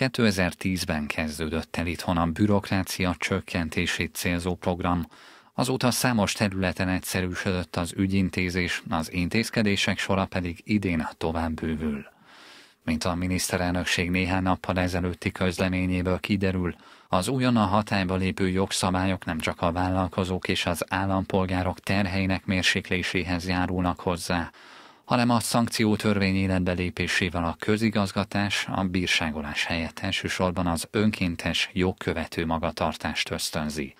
2010-ben kezdődött el itthon a bürokrácia csökkentését célzó program. Azóta számos területen egyszerűsödött az ügyintézés, az intézkedések sora pedig idén tovább bővül. Mint a miniszterelnökség néhány nappal ezelőtti közleményéből kiderül, az újonnan hatályba lépő jogszabályok nem csak a vállalkozók és az állampolgárok terheinek mérsékléséhez járulnak hozzá, hanem a szankció törvény életbe lépésével a közigazgatás a bírságolás helyett elsősorban az önkéntes jogkövető magatartást ösztönzi.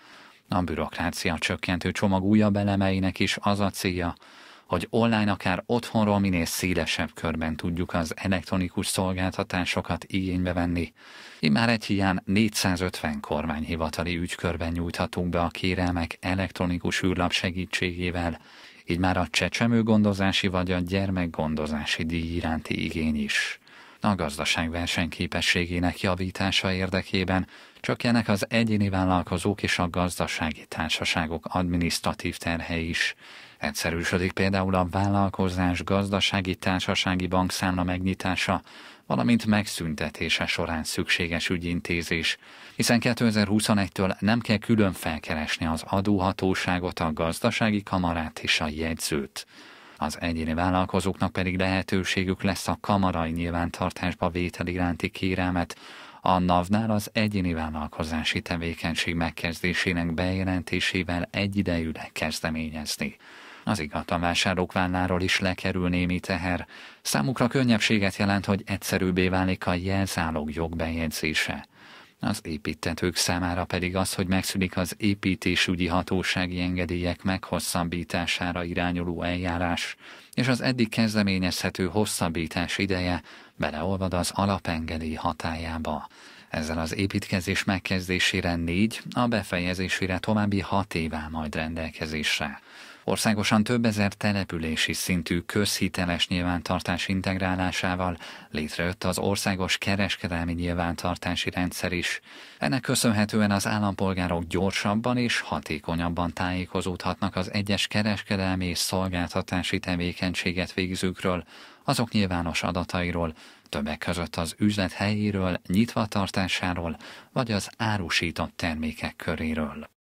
A bürokrácia csökkentő csomag újabb elemeinek is az a célja, hogy online akár otthonról minél szélesebb körben tudjuk az elektronikus szolgáltatásokat igénybe venni. Immár egy hiány 450 kormányhivatali ügykörben nyújthatunk be a kérelmek elektronikus űrlap segítségével, így már a csecsemőgondozási vagy a gyermekgondozási díj iránti igény is. A gazdaság versenyképességének javítása érdekében csökkenek az egyéni vállalkozók és a gazdasági társaságok adminisztratív terhe is. Egyszerűsödik például a vállalkozás gazdasági társasági bankszámla megnyitása, valamint megszüntetése során szükséges ügyintézés, hiszen 2021-től nem kell külön felkeresni az adóhatóságot, a gazdasági kamarát és a jegyzőt. Az egyéni vállalkozóknak pedig lehetőségük lesz a kamarai nyilvántartásba vétel iránti kérelmet, a NAV-nál az egyéni vállalkozási tevékenység megkezdésének bejelentésével egyidejűleg kezdeményezni az ingatlanvásárlók válláról is lekerül némi teher. Számukra könnyebbséget jelent, hogy egyszerűbbé válik a jelzálog jogbejegyzése. Az építetők számára pedig az, hogy megszűnik az építésügyi hatósági engedélyek meghosszabbítására irányuló eljárás, és az eddig kezdeményezhető hosszabbítás ideje beleolvad az alapengedély hatájába. Ezzel az építkezés megkezdésére négy, a befejezésére további hat év áll majd rendelkezésre. Országosan több ezer települési szintű közhiteles nyilvántartás integrálásával létrejött az országos kereskedelmi nyilvántartási rendszer is. Ennek köszönhetően az állampolgárok gyorsabban és hatékonyabban tájékozódhatnak az egyes kereskedelmi és szolgáltatási tevékenységet végzőkről, azok nyilvános adatairól, többek között az üzlet helyéről, nyitvatartásáról, vagy az árusított termékek köréről.